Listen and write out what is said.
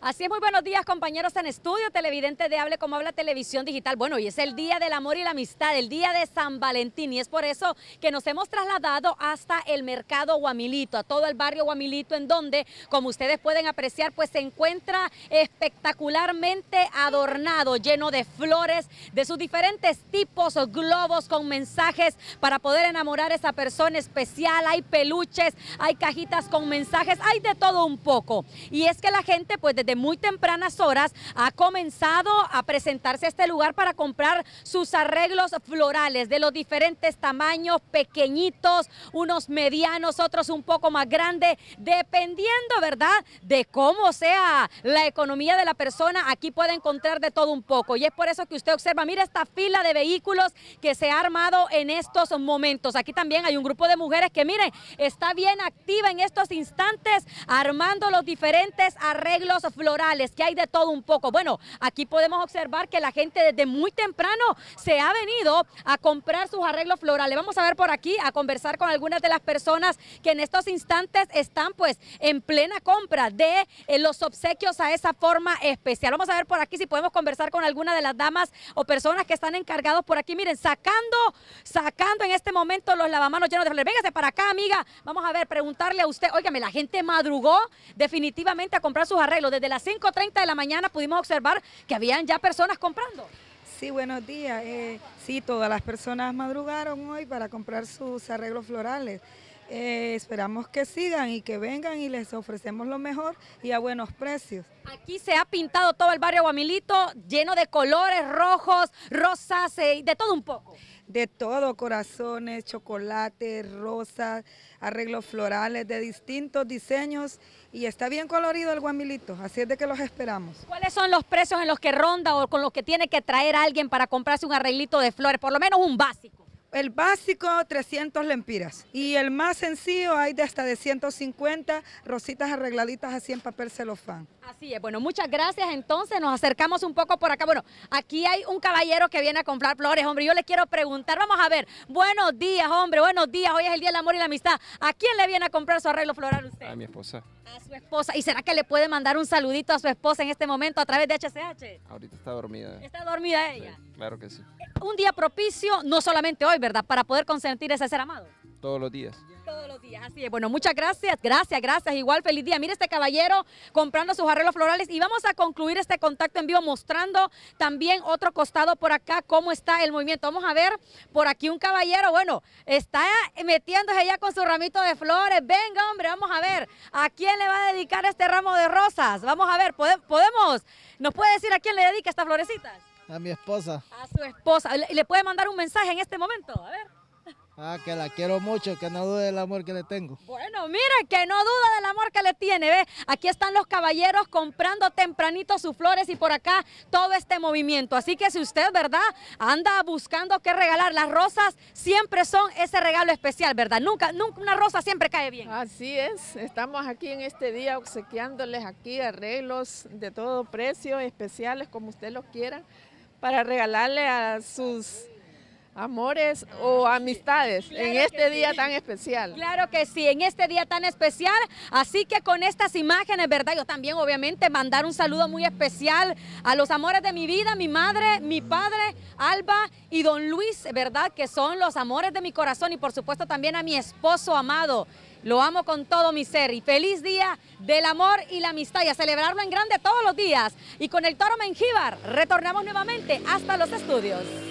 Así es, muy buenos días compañeros en estudio, televidente de Hable como Habla Televisión Digital. Bueno, hoy es el Día del Amor y la Amistad, el Día de San Valentín y es por eso que nos hemos trasladado hasta el mercado Guamilito, a todo el barrio Guamilito, en donde, como ustedes pueden apreciar, pues se encuentra espectacularmente adornado, lleno de flores, de sus diferentes tipos, globos con mensajes para poder enamorar a esa persona especial. Hay peluches, hay cajitas con mensajes, hay de todo un poco. Y es que la gente, pues de de muy tempranas horas ha comenzado a presentarse a este lugar para comprar sus arreglos florales de los diferentes tamaños, pequeñitos, unos medianos, otros un poco más grandes, dependiendo, ¿verdad?, de cómo sea la economía de la persona, aquí puede encontrar de todo un poco. Y es por eso que usted observa, mira esta fila de vehículos que se ha armado en estos momentos. Aquí también hay un grupo de mujeres que, miren, está bien activa en estos instantes, armando los diferentes arreglos florales, que hay de todo un poco. Bueno, aquí podemos observar que la gente desde muy temprano se ha venido a comprar sus arreglos florales. Vamos a ver por aquí, a conversar con algunas de las personas que en estos instantes están pues en plena compra de eh, los obsequios a esa forma especial. Vamos a ver por aquí si podemos conversar con alguna de las damas o personas que están encargados por aquí. Miren, sacando, sacando en este momento los lavamanos llenos de flores. Véngase para acá, amiga. Vamos a ver, preguntarle a usted, óigame, la gente madrugó definitivamente a comprar sus arreglos desde a las 5.30 de la mañana pudimos observar que habían ya personas comprando. Sí, buenos días. Eh, sí, todas las personas madrugaron hoy para comprar sus arreglos florales. Eh, esperamos que sigan y que vengan y les ofrecemos lo mejor y a buenos precios. Aquí se ha pintado todo el barrio Guamilito lleno de colores rojos, rosas, eh, y de todo un poco de todo, corazones, chocolates, rosas, arreglos florales de distintos diseños y está bien colorido el guamilito, así es de que los esperamos. ¿Cuáles son los precios en los que ronda o con los que tiene que traer alguien para comprarse un arreglito de flores, por lo menos un básico? El básico, 300 lempiras. Y el más sencillo hay de hasta de 150 rositas arregladitas así en papel celofán. Así es. Bueno, muchas gracias. Entonces nos acercamos un poco por acá. Bueno, aquí hay un caballero que viene a comprar flores, hombre. Yo le quiero preguntar, vamos a ver. Buenos días, hombre. Buenos días. Hoy es el Día del Amor y la Amistad. ¿A quién le viene a comprar su arreglo floral usted? A mi esposa. A su esposa. ¿Y será que le puede mandar un saludito a su esposa en este momento a través de HCH? Ahorita está dormida. ¿Está dormida ella? claro que sí. Un día propicio, no solamente hoy, ¿verdad? Para poder consentir ese ser amado. Todos los días. Todos los días, así es. Bueno, muchas gracias, gracias, gracias. Igual, feliz día. Mire este caballero comprando sus arreglos florales y vamos a concluir este contacto en vivo mostrando también otro costado por acá, cómo está el movimiento. Vamos a ver por aquí un caballero, bueno, está metiéndose ya con su ramito de flores. Venga, hombre, vamos a ver a quién le va a dedicar este ramo de rosas. Vamos a ver, podemos, ¿nos puede decir a quién le dedica estas florecitas? A mi esposa. A su esposa. ¿Le puede mandar un mensaje en este momento? A ver. Ah, que la quiero mucho, que no dude del amor que le tengo. Bueno, mira, que no duda del amor que le tiene, ve. Aquí están los caballeros comprando tempranito sus flores y por acá todo este movimiento. Así que si usted, ¿verdad? Anda buscando qué regalar, las rosas siempre son ese regalo especial, ¿verdad? Nunca, nunca una rosa siempre cae bien. Así es, estamos aquí en este día obsequiándoles aquí arreglos de todo precio, especiales como usted lo quiera, para regalarle a sus amores o amistades en este día tan especial. Claro que sí, en este día tan especial. Así que con estas imágenes, ¿verdad? Yo también obviamente mandar un saludo muy especial a los amores de mi vida, mi madre, mi padre, Alba y don Luis, ¿verdad? Que son los amores de mi corazón y por supuesto también a mi esposo amado. Lo amo con todo mi ser y feliz día del amor y la amistad y a celebrarlo en grande todos los días. Y con el toro Mengíbar retornamos nuevamente hasta los estudios.